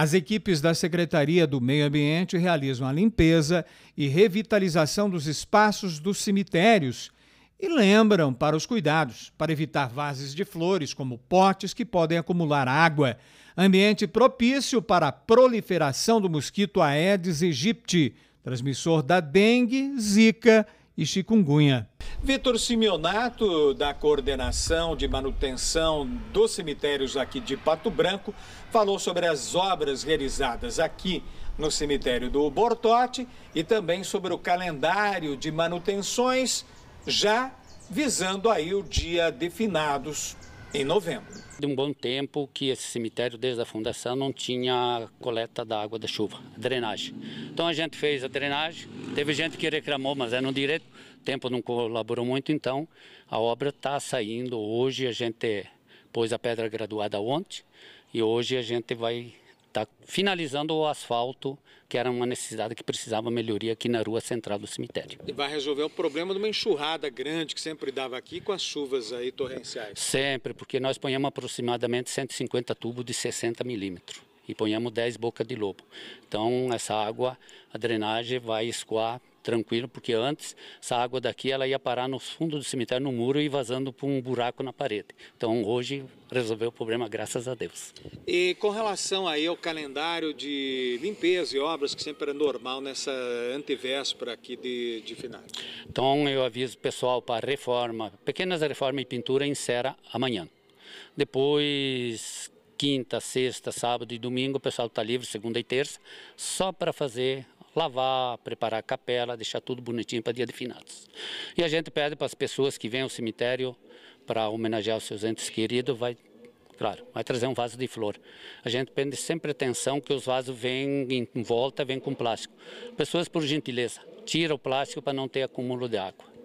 As equipes da Secretaria do Meio Ambiente realizam a limpeza e revitalização dos espaços dos cemitérios e lembram para os cuidados, para evitar vases de flores, como potes que podem acumular água. Ambiente propício para a proliferação do mosquito Aedes aegypti, transmissor da dengue, zika e chikungunya. Vitor Simeonato, da coordenação de manutenção dos cemitérios aqui de Pato Branco, falou sobre as obras realizadas aqui no cemitério do Bortote e também sobre o calendário de manutenções, já visando aí o dia de finados em novembro. De um bom tempo que esse cemitério, desde a fundação, não tinha coleta da água da chuva, drenagem. Então a gente fez a drenagem, teve gente que reclamou, mas é no direito, o tempo não colaborou muito, então a obra está saindo. Hoje a gente pôs a pedra graduada ontem e hoje a gente vai está finalizando o asfalto, que era uma necessidade que precisava melhoria aqui na rua central do cemitério. E vai resolver o problema de uma enxurrada grande que sempre dava aqui com as chuvas aí torrenciais? Sempre, porque nós ponhamos aproximadamente 150 tubos de 60 milímetros e ponhamos 10 bocas de lobo. Então essa água, a drenagem vai escoar tranquilo, porque antes essa água daqui ela ia parar no fundo do cemitério, no muro e vazando para um buraco na parede. Então hoje resolveu o problema, graças a Deus. E com relação aí ao calendário de limpeza e obras, que sempre é normal nessa antevéspera aqui de, de finado. Então eu aviso o pessoal para reforma, pequenas reformas e pintura encerra amanhã. Depois quinta, sexta, sábado e domingo, o pessoal está livre, segunda e terça, só para fazer lavar, preparar a capela, deixar tudo bonitinho para dia de finados. E a gente pede para as pessoas que vêm ao cemitério para homenagear os seus entes queridos, vai, claro, vai trazer um vaso de flor. A gente pede sempre atenção que os vasos vêm em volta, vêm com plástico. Pessoas, por gentileza, tira o plástico para não ter acúmulo de água.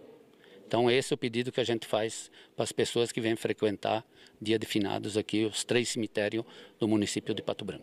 Então, esse é o pedido que a gente faz para as pessoas que vêm frequentar dia de finados aqui, os três cemitérios do município de Pato Branco.